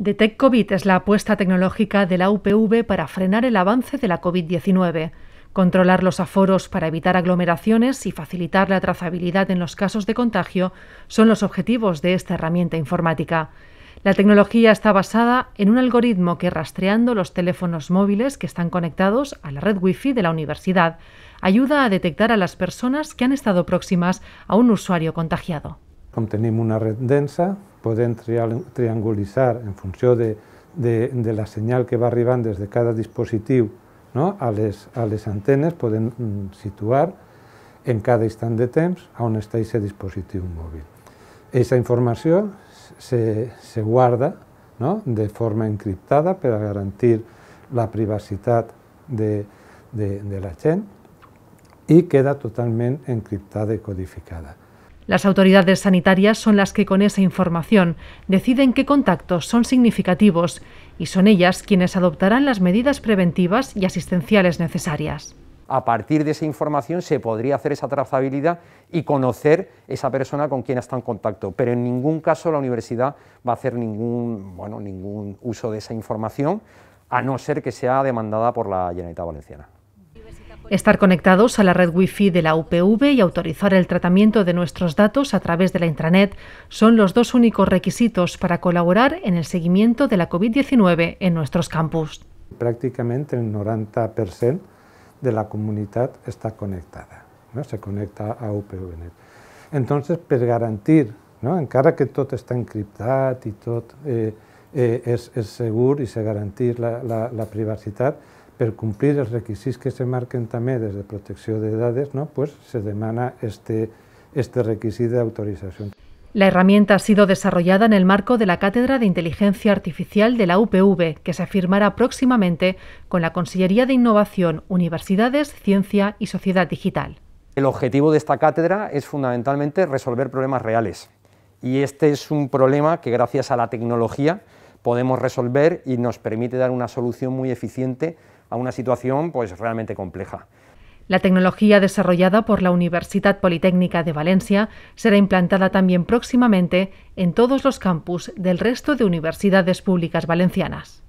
DetectCovid es la apuesta tecnológica de la UPV para frenar el avance de la COVID-19, controlar los aforos para evitar aglomeraciones y facilitar la trazabilidad en los casos de contagio son los objetivos de esta herramienta informática. La tecnología está basada en un algoritmo que rastreando los teléfonos móviles que están conectados a la red Wi-Fi de la universidad ayuda a detectar a las personas que han estado próximas a un usuario contagiado. com tenim una red densa, podem triangulitzar en funció de, de, de la senyal que va arribant des de cada dispositiu no? a, les, a les antenes, podem mm, situar en cada instant de temps on està aquest dispositiu mòbil. Aquesta informació se, se guarda no? de forma encriptada per a garantir la privacitat de, de, de la gent i queda totalment encriptada i codificada. Las autoridades sanitarias son las que con esa información deciden qué contactos son significativos y son ellas quienes adoptarán las medidas preventivas y asistenciales necesarias. A partir de esa información se podría hacer esa trazabilidad y conocer esa persona con quien está en contacto, pero en ningún caso la universidad va a hacer ningún, bueno, ningún uso de esa información, a no ser que sea demandada por la Generalitat Valenciana estar conectados a la red Wi-Fi de la UPV y autorizar el tratamiento de nuestros datos a través de la intranet son los dos únicos requisitos para colaborar en el seguimiento de la COVID-19 en nuestros campus. Prácticamente el 90% de la comunidad está conectada, ¿no? se conecta a UPVNet. Entonces, para pues, garantir, no? encara que todo está encriptado y todo eh, eh seguro y se garantiza la, privacidad, per cumplir los requisitos que se marquen también desde de de edades, no? pues se demanda este, este requisito de autorización. La herramienta ha sido desarrollada en el marco de la Cátedra de Inteligencia Artificial de la UPV, que se firmará próximamente con la Consellería de Innovación, Universidades, Ciencia y Sociedad Digital. El objetivo de esta cátedra es fundamentalmente resolver problemas reales. Y este es un problema que gracias a la tecnología podemos resolver y nos permite dar una solución muy eficiente a una situación pues, realmente compleja. La tecnología desarrollada por la Universidad Politécnica de Valencia será implantada también próximamente en todos los campus del resto de universidades públicas valencianas.